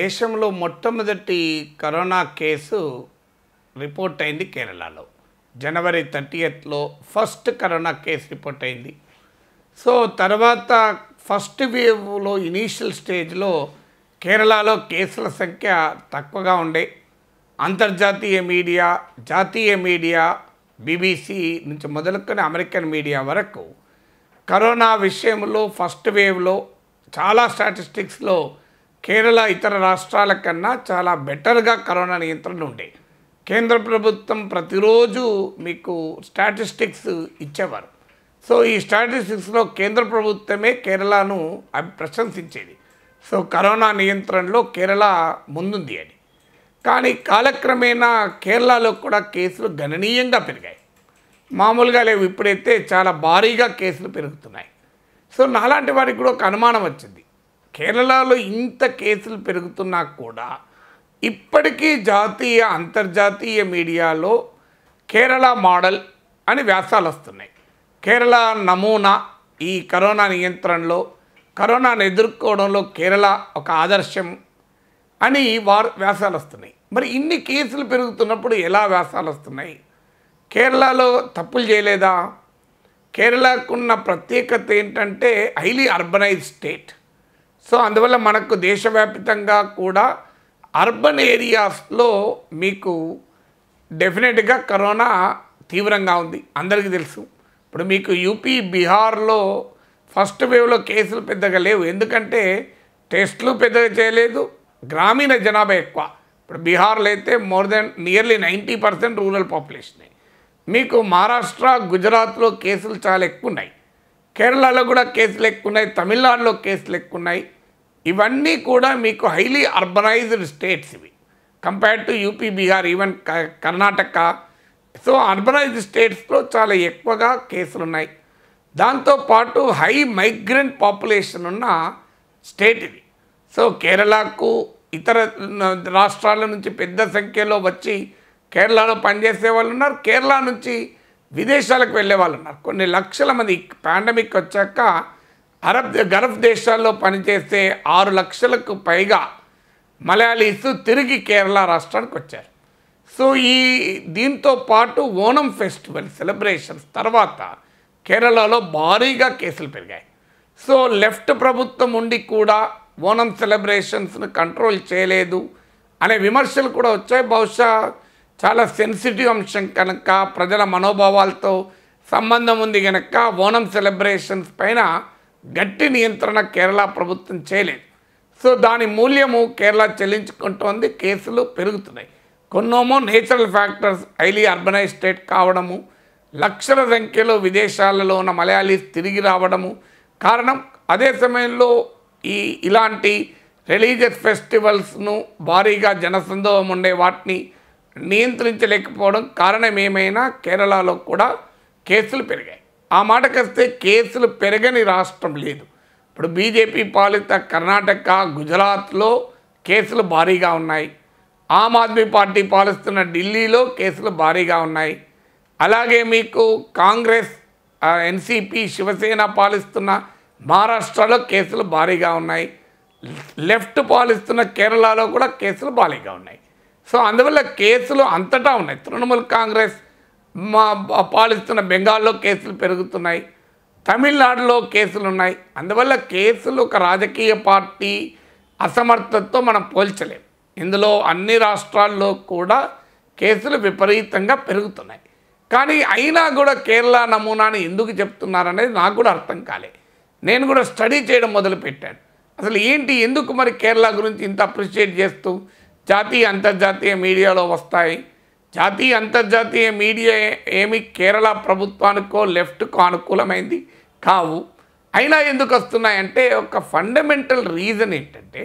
దేశంలో మొట్టమొదటి corona case report అయింది కేరళలో జనవరి ఎయిత్లో ఫస్ట్ కరోనా కేసు రిపోర్ట్ అయింది సో తర్వాత ఫస్ట్ వేవ్లో ఇనీషియల్ స్టేజ్లో కేరళలో కేసుల సంఖ్య తక్కువగా ఉండే అంతర్జాతీయ మీడియా జాతీయ మీడియా బీబీసీ నుంచి మొదలుకొని అమెరికన్ మీడియా వరకు కరోనా విషయంలో ఫస్ట్ వేవ్లో చాలా స్టాటిస్టిక్స్లో కేరళ ఇతర రాష్ట్రాల కన్నా చాలా బెటర్గా కరోనా నియంత్రణ ఉండే కేంద్ర ప్రభుత్వం ప్రతిరోజు మీకు స్టాటిస్టిక్స్ ఇచ్చేవారు సో ఈ స్టాటిస్టిక్స్లో కేంద్ర ప్రభుత్వమే కేరళను అవి ప్రశంసించేది సో కరోనా నియంత్రణలో కేరళ ముందుంది అని కానీ కాలక్రమేణా కేరళలో కూడా కేసులు గణనీయంగా పెరిగాయి మామూలుగా లేవు ఇప్పుడైతే చాలా భారీగా కేసులు పెరుగుతున్నాయి సో నాలాంటి వారికి కూడా ఒక అనుమానం వచ్చింది కేరళలో ఇంత కేసులు పెరుగుతున్నా కూడా ఇప్పటికీ జాతీయ అంతర్జాతీయ మీడియాలో కేరళ మోడల్ అని వ్యాసాలు వస్తున్నాయి కేరళ నమూనా ఈ కరోనా నియంత్రణలో కరోనాను ఎదుర్కోవడంలో కేరళ ఒక ఆదర్శం అని వారు వ్యాసాలు వస్తున్నాయి మరి ఇన్ని కేసులు పెరుగుతున్నప్పుడు ఎలా వ్యాసాలు వస్తున్నాయి కేరళలో తప్పులు చేయలేదా కేరళకున్న ప్రత్యేకత ఏంటంటే హైలీ అర్బనైజ్ స్టేట్ సో అందువల్ల మనకు దేశవ్యాప్తంగా కూడా అర్బన్ ఏరియాస్లో మీకు డెఫినెట్గా కరోనా తీవ్రంగా ఉంది అందరికీ తెలుసు ఇప్పుడు మీకు యూపీ బీహార్లో ఫస్ట్ వేవ్లో కేసులు పెద్దగా లేవు ఎందుకంటే టెస్టులు పెద్దగా చేయలేదు గ్రామీణ జనాభా ఎక్కువ ఇప్పుడు బీహార్లో అయితే more than nearly ninety percent rural పాపులేషనే మీకు మహారాష్ట్ర గుజరాత్లో కేసులు చాలా ఎక్కువ ఉన్నాయి కేరళలో కూడా కేసులు ఎక్కువ ఉన్నాయి తమిళనాడులో కేసులు ఎక్కువ ఉన్నాయి ఇవన్నీ కూడా మీకు హైలీ అర్బనైజ్డ్ స్టేట్స్ ఇవి compared to UP Bihar even Karnataka so urbanized స్టేట్స్లో చాలా ఎక్కువగా కేసులు ఉన్నాయి దాంతోపాటు హై మైగ్రెంట్ పాపులేషన్ ఉన్న స్టేట్ ఇది సో కేరళకు ఇతర రాష్ట్రాల నుంచి పెద్ద సంఖ్యలో వచ్చి కేరళలో పనిచేసే వాళ్ళు ఉన్నారు కేరళ నుంచి విదేశాలకు వెళ్ళే వాళ్ళు ఉన్నారు కొన్ని లక్షల మంది పాండమిక్ వచ్చాక అరబ్ గల్ఫ్ దేశాల్లో పనిచేసే ఆరు లక్షలకు పైగా మలయాళీస్ తిరిగి కేరళ రాష్ట్రానికి వచ్చారు సో ఈ దీంతో పాటు ఓనం ఫెస్టివల్ సెలబ్రేషన్స్ తర్వాత కేరళలో భారీగా కేసులు పెరిగాయి సో లెఫ్ట్ ప్రభుత్వం ఉండి కూడా ఓనం సెలబ్రేషన్స్ను కంట్రోల్ చేయలేదు అనే విమర్శలు కూడా వచ్చాయి బహుశా చాలా సెన్సిటివ్ అంశం కనుక ప్రజల మనోభావాలతో సంబంధం ఉంది కనుక ఓనం సెలబ్రేషన్స్ పైన గట్టి నియంత్రణ కేరళ ప్రభుత్వం చేయలేదు సో దాని మూల్యము కేరళ చెల్లించుకుంటోంది కేసులు పెరుగుతున్నాయి కొన్నోమో natural factors highly urbanize state కావడము లక్షల సంఖ్యలో విదేశాలలో ఉన్న మలయాళీస్ తిరిగి రావడము కారణం అదే సమయంలో ఈ ఇలాంటి రిలీజియస్ ఫెస్టివల్స్ను భారీగా జనసందోహం ఉండే వాటిని నియంత్రించలేకపోవడం కారణమేమైనా కేరళలో కూడా కేసులు పెరిగాయి ఆ మాటకు వస్తే కేసులు పెరగని రాష్ట్రం లేదు ఇప్పుడు బీజేపీ పాలిత కర్ణాటక గుజరాత్లో కేసులు భారీగా ఉన్నాయి ఆమ్ ఆద్మీ పార్టీ పాలిస్తున్న ఢిల్లీలో కేసులు భారీగా ఉన్నాయి అలాగే మీకు కాంగ్రెస్ ఎన్సీపీ శివసేన పాలిస్తున్న మహారాష్ట్రలో కేసులు భారీగా ఉన్నాయి లెఫ్ట్ పాలిస్తున్న కేరళలో కూడా కేసులు భారీగా ఉన్నాయి సో అందువల్ల కేసులు అంతటా ఉన్నాయి తృణమూల్ కాంగ్రెస్ మా పాలిస్తున్న బెంగాల్లో కేసులు పెరుగుతున్నాయి తమిళనాడులో కేసులు ఉన్నాయి అందువల్ల కేసులు ఒక రాజకీయ పార్టీ అసమర్థతతో మనం పోల్చలేం ఇందులో అన్ని రాష్ట్రాల్లో కూడా కేసులు విపరీతంగా పెరుగుతున్నాయి కానీ అయినా కూడా కేరళ నమూనాని ఎందుకు చెప్తున్నారనేది నాకు కూడా అర్థం కాలే నేను కూడా స్టడీ చేయడం మొదలుపెట్టాను అసలు ఏంటి ఎందుకు మరి కేరళ గురించి ఇంత అప్రిషియేట్ చేస్తూ జాతీయ అంతర్జాతీయ మీడియాలో వస్తాయి జాతీయ అంతర్జాతీయ మీడియా ఏమి కేరళ ప్రభుత్వానికో లెఫ్ట్కో అనుకూలమైంది కావు అయినా ఎందుకు వస్తున్నాయంటే ఒక ఫండమెంటల్ రీజన్ ఏంటంటే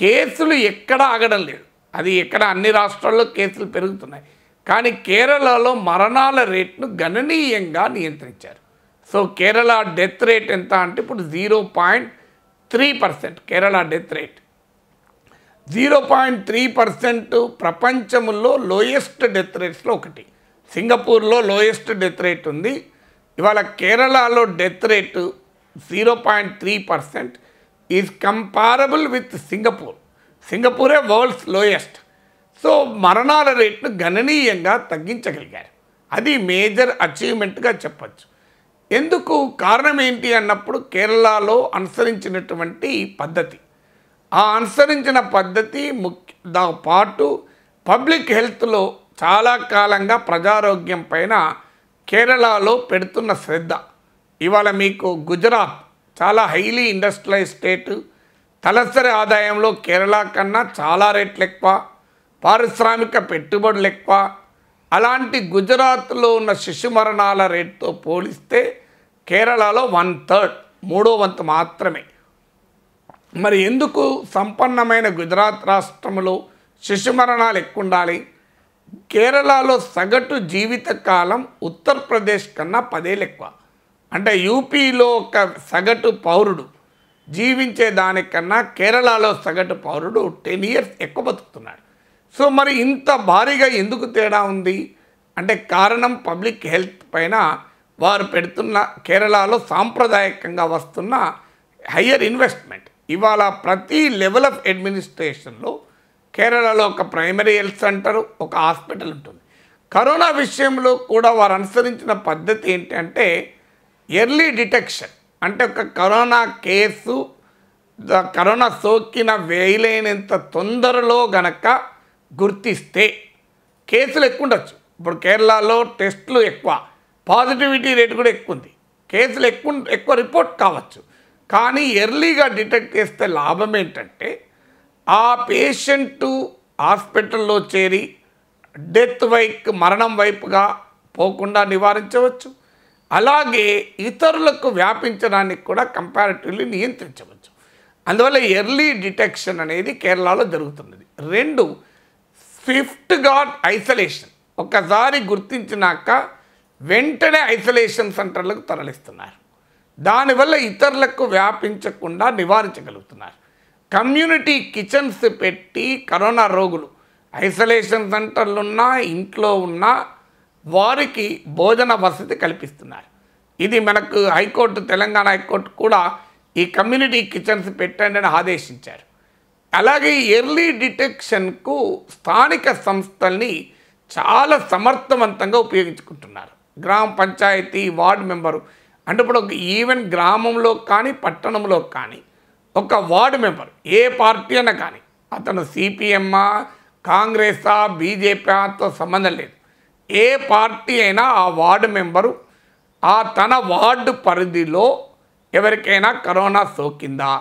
కేసులు ఎక్కడ ఆగడం లేదు అది ఎక్కడ అన్ని రాష్ట్రాల్లో కేసులు పెరుగుతున్నాయి కానీ కేరళలో మరణాల రేట్ను గణనీయంగా నియంత్రించారు సో కేరళ డెత్ రేట్ ఎంత అంటే ఇప్పుడు zero point three percent Kerala death rate zero point three percent ప్రపంచంలో లోయెస్ట్ డెత్ రేట్స్లో ఒకటి సింగపూర్లో లోయెస్ట్ డెత్ రేట్ ఉంది ఇవాళ కేరళలో death rate zero point three percent is comparable with Singapore సింగపూరే వరల్డ్స్ లోయెస్ట్ సో మరణాల రేట్ను గణనీయంగా తగ్గించగలిగారు అది మేజర్ అచీవ్మెంట్గా చెప్పచ్చు ఎందుకు కారణం ఏంటి అన్నప్పుడు కేరళలో అనుసరించినటువంటి పద్ధతి ఆ అనుసరించిన పద్ధతి ముఖ్య దాపాటు పబ్లిక్ హెల్త్లో చాలా కాలంగా ప్రజారోగ్యం పైన కేరళలో పెడుతున్న శ్రద్ధ ఇవాళ మీకు గుజరాత్ చాలా హైలీ ఇండస్ట్రియలైజ్ స్టేట్ తలసరి ఆదాయంలో కేరళ కన్నా చాలా రేట్లు ఎక్కువ పారిశ్రామిక పెట్టుబడులు ఎక్కువ అలాంటి గుజరాత్లో ఉన్న శిశు మరణాల రేట్తో పోలిస్తే కేరళలో వన్ థర్డ్ మూడో వంతు మాత్రమే మరి ఎందుకు సంపన్నమైన గుజరాత్ రాష్ట్రంలో శిశు మరణాలు ఎక్కువ ఉండాలి కేరళలో సగటు జీవిత కాలం ఉత్తరప్రదేశ్ కన్నా పదేళ్ళు ఎక్కువ అంటే యూపీలో ఒక సగటు పౌరుడు జీవించే దానికన్నా కేరళలో సగటు పౌరుడు టెన్ ఇయర్స్ ఎక్కువ బతుకుతున్నాడు సో మరి ఇంత భారీగా ఎందుకు తేడా ఉంది అంటే కారణం పబ్లిక్ హెల్త్ పైన వారు పెడుతున్న కేరళలో సాంప్రదాయకంగా వస్తున్న హయ్యర్ ఇన్వెస్ట్మెంట్ ఇవాళ ప్రతి లెవెల్ ఆఫ్ అడ్మినిస్ట్రేషన్లో కేరళలో ఒక ప్రైమరీ హెల్త్ సెంటర్ ఒక హాస్పిటల్ ఉంటుంది కరోనా విషయంలో కూడా వారు అనుసరించిన పద్ధతి ఏంటంటే ఎర్లీ డిటెక్షన్ అంటే ఒక కరోనా కేసు కరోనా సోకిన వేయలేనంత తొందరలో గనక గుర్తిస్తే కేసులు ఎక్కువ ఉండొచ్చు ఇప్పుడు కేరళలో టెస్టులు ఎక్కువ పాజిటివిటీ రేటు కూడా ఎక్కువ ఉంది కేసులు ఎక్కువ ఎక్కువ రిపోర్ట్ కావచ్చు కానీ ఎర్లీగా డిటెక్ట్ చేస్తే లాభం ఏంటంటే ఆ పేషెంటు హాస్పిటల్లో చేరి డెత్ వైక్ మరణం వైపుగా పోకుండా నివారించవచ్చు అలాగే ఇతరులకు వ్యాపించడానికి కూడా కంపారిటివ్లీ నియంత్రించవచ్చు అందువల్ల ఎర్లీ డిటెక్షన్ అనేది కేరళలో జరుగుతున్నది రెండు స్విఫ్ట్ గాడ్ ఐసోలేషన్ ఒక్కసారి గుర్తించినాక వెంటనే ఐసోలేషన్ సెంటర్లకు తరలిస్తున్నారు దానివల్ల ఇతరులకు వ్యాపించకుండా నివారించగలుగుతున్నారు కమ్యూనిటీ కిచెన్స్ పెట్టి కరోనా రోగులు ఐసోలేషన్ సెంటర్లు ఉన్నా ఇంట్లో ఉన్నా వారికి భోజన వసతి కల్పిస్తున్నారు ఇది మనకు హైకోర్టు తెలంగాణ హైకోర్టు కూడా ఈ కమ్యూనిటీ కిచెన్స్ పెట్టండి అని ఆదేశించారు అలాగే ఎర్లీ డిటెక్షన్కు స్థానిక సంస్థల్ని చాలా సమర్థవంతంగా ఉపయోగించుకుంటున్నారు గ్రామ పంచాయతీ వార్డు మెంబరు అంటే ఇప్పుడు ఈవెన్ గ్రామంలో కానీ పట్టణంలో కానీ ఒక వార్డు మెంబర్ ఏ పార్టీ అయినా కానీ అతను సిపిఎమ్మా కాంగ్రెసా బీజేపీతో సంబంధం లేదు ఏ పార్టీ అయినా ఆ వార్డు మెంబరు ఆ తన వార్డు పరిధిలో ఎవరికైనా కరోనా సోకిందా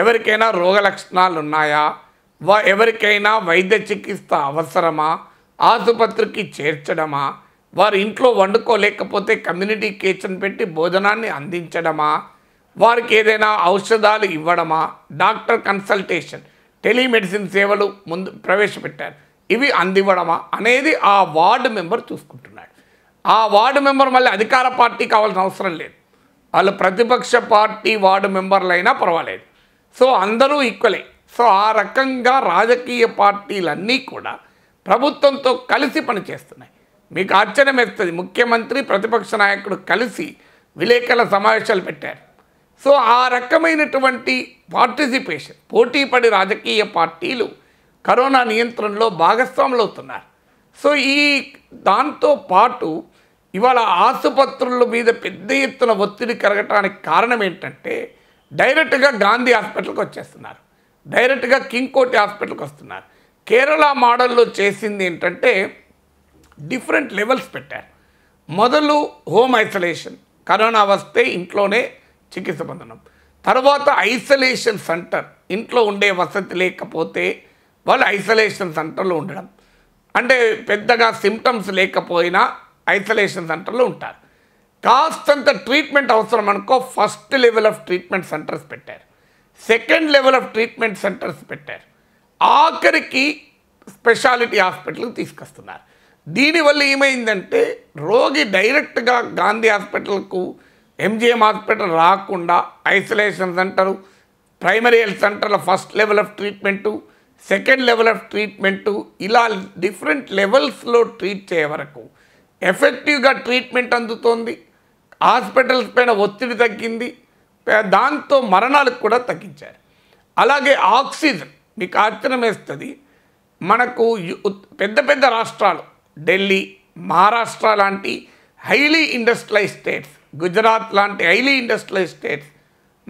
ఎవరికైనా రోగ లక్షణాలు ఉన్నాయా వా ఎవరికైనా వైద్య చికిత్స అవసరమా ఆసుపత్రికి చేర్చడమా వారు ఇంట్లో వండుకోలేకపోతే కమ్యూనిటీ కిచెన్ పెట్టి భోజనాన్ని అందించడమా వారికి ఏదైనా ఔషధాలు ఇవ్వడమా డాక్టర్ కన్సల్టేషన్ టెలిమెడిసిన్ సేవలు ముందు ప్రవేశపెట్టారు ఇవి అందివ్వడమా అనేది ఆ వార్డు మెంబర్ చూసుకుంటున్నాడు ఆ వార్డు మెంబర్ మళ్ళీ అధికార పార్టీ కావాల్సిన అవసరం లేదు వాళ్ళు ప్రతిపక్ష పార్టీ వార్డు మెంబర్లైనా పర్వాలేదు సో అందరూ ఈక్వలే సో ఆ రకంగా రాజకీయ పార్టీలన్నీ కూడా ప్రభుత్వంతో కలిసి పనిచేస్తున్నాయి మీకు ఆశ్చర్యం వేస్తుంది ముఖ్యమంత్రి ప్రతిపక్ష నాయకుడు కలిసి విలేకరుల సమావేశాలు పెట్టారు సో ఆ రకమైనటువంటి పార్టిసిపేషన్ పోటీపడి రాజకీయ పార్టీలు కరోనా నియంత్రణలో భాగస్వాములు అవుతున్నారు సో ఈ దాంతో పాటు ఇవాళ ఆసుపత్రుల మీద పెద్ద ఎత్తున ఒత్తిడి కరగటానికి కారణం ఏంటంటే డైరెక్ట్గా గాంధీ హాస్పిటల్కి వచ్చేస్తున్నారు డైరెక్ట్గా కింగ్ కోటి హాస్పిటల్కి వస్తున్నారు కేరళ మోడల్లో చేసింది ఏంటంటే డిఫరెంట్ లెవెల్స్ పెట్టారు మొదలు హోమ్ ఐసోలేషన్ కరోనా వస్తే ఇంట్లోనే చికిత్స పొందడం తర్వాత ఐసోలేషన్ సెంటర్ ఇంట్లో ఉండే వసతి లేకపోతే వాళ్ళు ఐసోలేషన్ సెంటర్లో ఉండడం అంటే పెద్దగా సిమ్టమ్స్ లేకపోయినా ఐసోలేషన్ సెంటర్లో ఉంటారు కాస్తంత ట్రీట్మెంట్ అవసరం అనుకో first level of treatment centres పెట్టారు second level of treatment centres పెట్టారు ఆఖరికి స్పెషాలిటీ హాస్పిటల్కి తీసుకొస్తున్నారు దీనివల్ల ఏమైందంటే రోగి డైరెక్ట్గా గాంధీ హాస్పిటల్కు ఎంజిఎం హాస్పిటల్ రాకుండా ఐసోలేషన్ సెంటరు ప్రైమరీ హెల్త్ సెంటర్లో first level of treatment second level of treatment ఇలా డిఫరెంట్ లెవెల్స్లో ట్రీట్ చేయ వరకు ఎఫెక్టివ్గా ట్రీట్మెంట్ అందుతోంది హాస్పిటల్స్ పైన ఒత్తిడి తగ్గింది దాంతో మరణాలకు కూడా తగ్గించారు అలాగే ఆక్సిజన్ మీకు ఆశ్చర్యం వేస్తుంది మనకు పెద్ద పెద్ద రాష్ట్రాలు ఢిల్లీ మహారాష్ట్ర లాంటి హైలీ ఇండస్ట్రియలైజ్ స్టేట్స్ గుజరాత్ లాంటి హైలీ ఇండస్ట్రియలైజ్ స్టేట్స్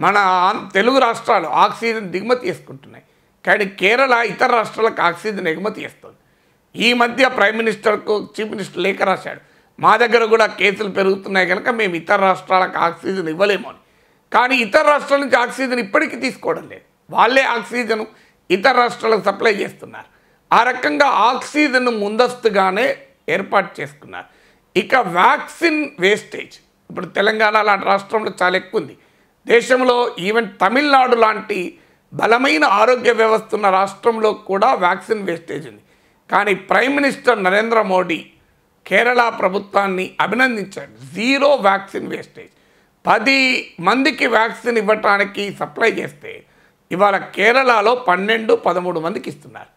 మన తెలుగు రాష్ట్రాలు ఆక్సిజన్ దిగుమతి చేసుకుంటున్నాయి కానీ కేరళ ఇతర రాష్ట్రాలకు ఆక్సిజన్ ఎగుమతి చేస్తుంది ఈ మధ్య ప్రైమ్ మినిస్టర్కు చీఫ్ మినిస్టర్ లేఖ రాశాడు మా దగ్గర కూడా కేసులు పెరుగుతున్నాయి కనుక మేము ఇతర రాష్ట్రాలకు ఆక్సిజన్ ఇవ్వలేము అని కానీ ఇతర రాష్ట్రాల నుంచి ఆక్సిజన్ ఇప్పటికీ తీసుకోవడం లేదు వాళ్ళే ఆక్సిజన్ ఇతర రాష్ట్రాలకు సప్లై చేస్తున్నారు ఆ రకంగా ఆక్సిజన్ ముందస్తుగానే ఏర్పాటు చేసుకున్నారు ఇక వ్యాక్సిన్ వేస్టేజ్ ఇప్పుడు తెలంగాణ లాంటి రాష్ట్రంలో చాలా ఎక్కువ ఉంది దేశంలో ఈవెన్ తమిళనాడు లాంటి బలమైన ఆరోగ్య వ్యవస్థ ఉన్న రాష్ట్రంలో కూడా వ్యాక్సిన్ వేస్టేజ్ ఉంది కానీ ప్రైమ్ మినిస్టర్ నరేంద్ర మోడీ కేరళ ప్రభుత్వాన్ని అభినందించాడు జీరో వ్యాక్సిన్ వేస్టేజ్ పది మందికి వ్యాక్సిన్ ఇవ్వటానికి సప్లై చేస్తే ఇవాళ కేరళలో పన్నెండు పదమూడు మందికి ఇస్తున్నారు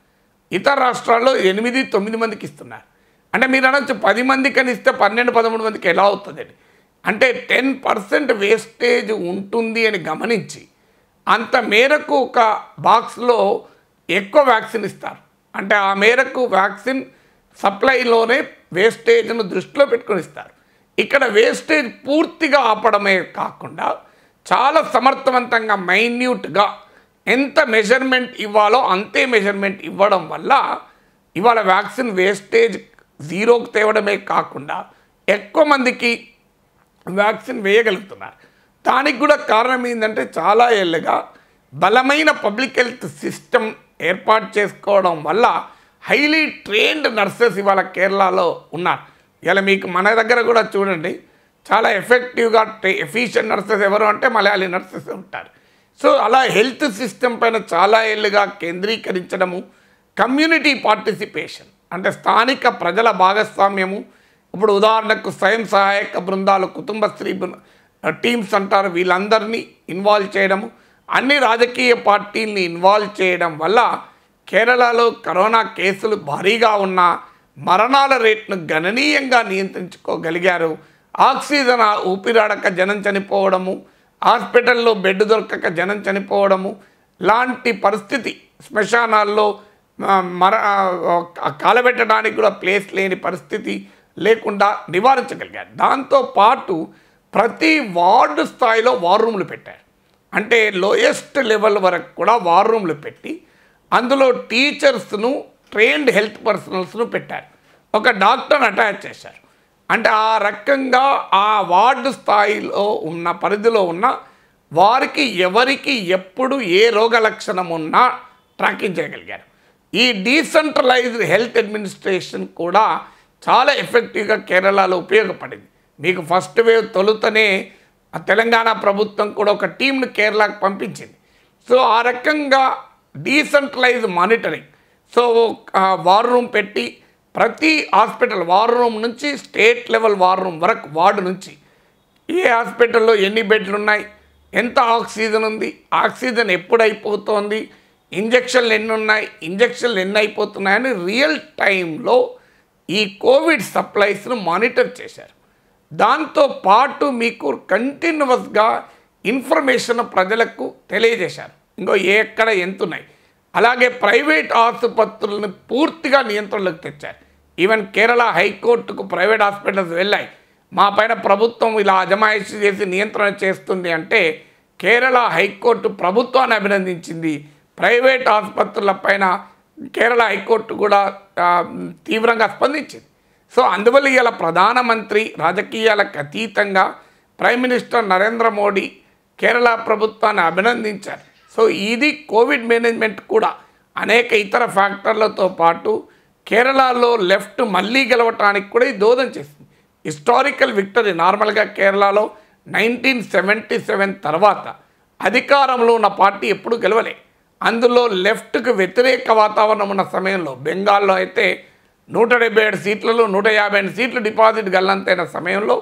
ఇతర రాష్ట్రాల్లో ఎనిమిది తొమ్మిది మందికి ఇస్తున్నారు అంటే మీరు అనొచ్చు పది మందికి అని ఇస్తే పన్నెండు పదమూడు మందికి ఎలా అవుతుందండి అంటే టెన్ పర్సెంట్ వేస్టేజ్ ఉంటుంది అని గమనించి అంత మేరకు ఒక బాక్స్లో ఎక్కువ వ్యాక్సిన్ ఇస్తారు అంటే ఆ మేరకు వ్యాక్సిన్ సప్లైలోనే వేస్టేజ్ను దృష్టిలో పెట్టుకుని ఇస్తారు ఇక్కడ వేస్టేజ్ పూర్తిగా ఆపడమే కాకుండా చాలా సమర్థవంతంగా మైన్యూట్గా ఎంత మెజర్మెంట్ ఇవ్వాలో అంతే మెజర్మెంట్ ఇవ్వడం వల్ల ఇవాళ వ్యాక్సిన్ వేస్టేజ్ జీరోకు తేవడమే కాకుండా ఎక్కువ మందికి వ్యాక్సిన్ వేయగలుగుతున్నారు దానికి కూడా కారణం ఏంటంటే చాలా ఏళ్ళుగా బలమైన పబ్లిక్ హెల్త్ సిస్టమ్ ఏర్పాటు చేసుకోవడం వల్ల హైలీ ట్రైన్డ్ నర్సెస్ ఇవాళ కేరళలో ఉన్నారు ఇలా మీకు మన దగ్గర కూడా చూడండి చాలా ఎఫెక్టివ్గా ఎఫిషియెంట్ నర్సెస్ ఎవరు అంటే మలయాళీ నర్సెస్ ఉంటారు సో అలా హెల్త్ సిస్టమ్ పైన చాలా ఏళ్ళుగా కేంద్రీకరించడము కమ్యూనిటీ పార్టిసిపేషన్ అంటే స్థానిక ప్రజల భాగస్వామ్యము ఇప్పుడు ఉదాహరణకు స్వయం సహాయక బృందాలు కుటుంబశ్రీ టీమ్స్ అంటారు వీళ్ళందరినీ ఇన్వాల్వ్ చేయడము అన్ని రాజకీయ పార్టీల్ని ఇన్వాల్వ్ చేయడం వల్ల కేరళలో కరోనా కేసులు భారీగా ఉన్న మరణాల రేట్ను గణనీయంగా నియంత్రించుకోగలిగారు ఆక్సిజన్ ఊపిరాడక జనం చనిపోవడము హాస్పిటల్లో బెడ్ దొరకక జనం చనిపోవడము లాంటి పరిస్థితి శ్మశానాల్లో మర కాలబెట్టడానికి కూడా ప్లేస్ లేని పరిస్థితి లేకుండా నివారించగలిగారు దాంతోపాటు ప్రతి వార్డు స్థాయిలో వార్ రూమ్లు పెట్టారు అంటే లోయెస్ట్ లెవెల్ వరకు కూడా వార్ రూమ్లు పెట్టి అందులో టీచర్స్ను ట్రైన్డ్ హెల్త్ పర్సనల్స్ను పెట్టారు ఒక డాక్టర్ని అటాచ్ చేశారు అంటే ఆ రకంగా ఆ వార్డు స్థాయిలో ఉన్న పరిధిలో ఉన్న వారికి ఎవరికి ఎప్పుడు ఏ రోగ లక్షణం ఉన్నా ట్రాకింగ్ చేయగలిగారు ఈ డీసెంట్రలైజ్డ్ హెల్త్ అడ్మినిస్ట్రేషన్ కూడా చాలా ఎఫెక్టివ్గా కేరళలో ఉపయోగపడింది మీకు ఫస్ట్ వేవ్ తొలుతనే తెలంగాణ ప్రభుత్వం కూడా ఒక టీంను కేరళకు పంపించింది సో ఆ రకంగా decentralize monitoring so war room పెట్టి ప్రతి హాస్పిటల్ వార్ రూమ్ నుంచి స్టేట్ లెవెల్ వార్ రూమ్ వరకు వార్డు నుంచి ఏ హాస్పిటల్లో ఎన్ని బెడ్లు ఉన్నాయి ఎంత ఆక్సిజన్ ఉంది ఆక్సిజన్ ఎప్పుడు అయిపోతుంది ఇంజక్షన్లు ఎన్ని ఉన్నాయి ఇంజక్షన్లు ఎన్ని అయిపోతున్నాయని రియల్ టైంలో ఈ కోవిడ్ సప్లైస్ను మానిటర్ చేశారు దాంతో పాటు మీకు కంటిన్యూస్గా ఇన్ఫర్మేషన్ ప్రజలకు తెలియజేశారు ఇంకో ఎక్కడ ఉన్నాయి అలాగే ప్రైవేట్ ఆసుపత్రులను పూర్తిగా నియంత్రణలోకి తెచ్చారు ఈవెన్ కేరళ హైకోర్టుకు ప్రైవేట్ హాస్పిటల్స్ వెళ్ళాయి మా పైన ప్రభుత్వం ఇలా అజమాయిషి చేసి నియంత్రణ చేస్తుంది అంటే కేరళ హైకోర్టు ప్రభుత్వాన్ని అభినందించింది ప్రైవేట్ ఆసుపత్రుల పైన కేరళ హైకోర్టు కూడా తీవ్రంగా స్పందించింది సో అందువల్ల ఇలా ప్రధానమంత్రి రాజకీయాలకు అతీతంగా ప్రైమ్ మినిస్టర్ నరేంద్ర మోడీ కేరళ ప్రభుత్వాన్ని అభినందించారు సో ఇది కోవిడ్ మేనేజ్మెంట్ కూడా అనేక ఇతర ఫ్యాక్టర్లతో పాటు కేరళలో లెఫ్ట్ మళ్ళీ గెలవటానికి కూడా ఇది దోదం చేసింది హిస్టారికల్ విక్టరీ నార్మల్గా కేరళలో నైన్టీన్ సెవెంటీ సెవెన్ తర్వాత అధికారంలో ఉన్న పార్టీ ఎప్పుడు గెలవలే అందులో లెఫ్ట్కు వ్యతిరేక వాతావరణం ఉన్న సమయంలో బెంగాల్లో అయితే నూట డెబ్బై ఏడు సీట్లలో నూట యాభై ఐదు సీట్లు డిపాజిట్ గల్లంతైన సమయంలో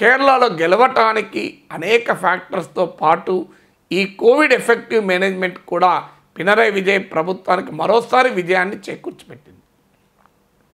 కేరళలో గెలవటానికి అనేక ఫ్యాక్టర్స్తో పాటు ఈ కోవిడ్ ఎఫెక్టివ్ మేనేజ్మెంట్ కూడా పినరై విజయ్ ప్రభుత్వానికి మరోసారి విజయాన్ని చేకూర్చిపెట్టింది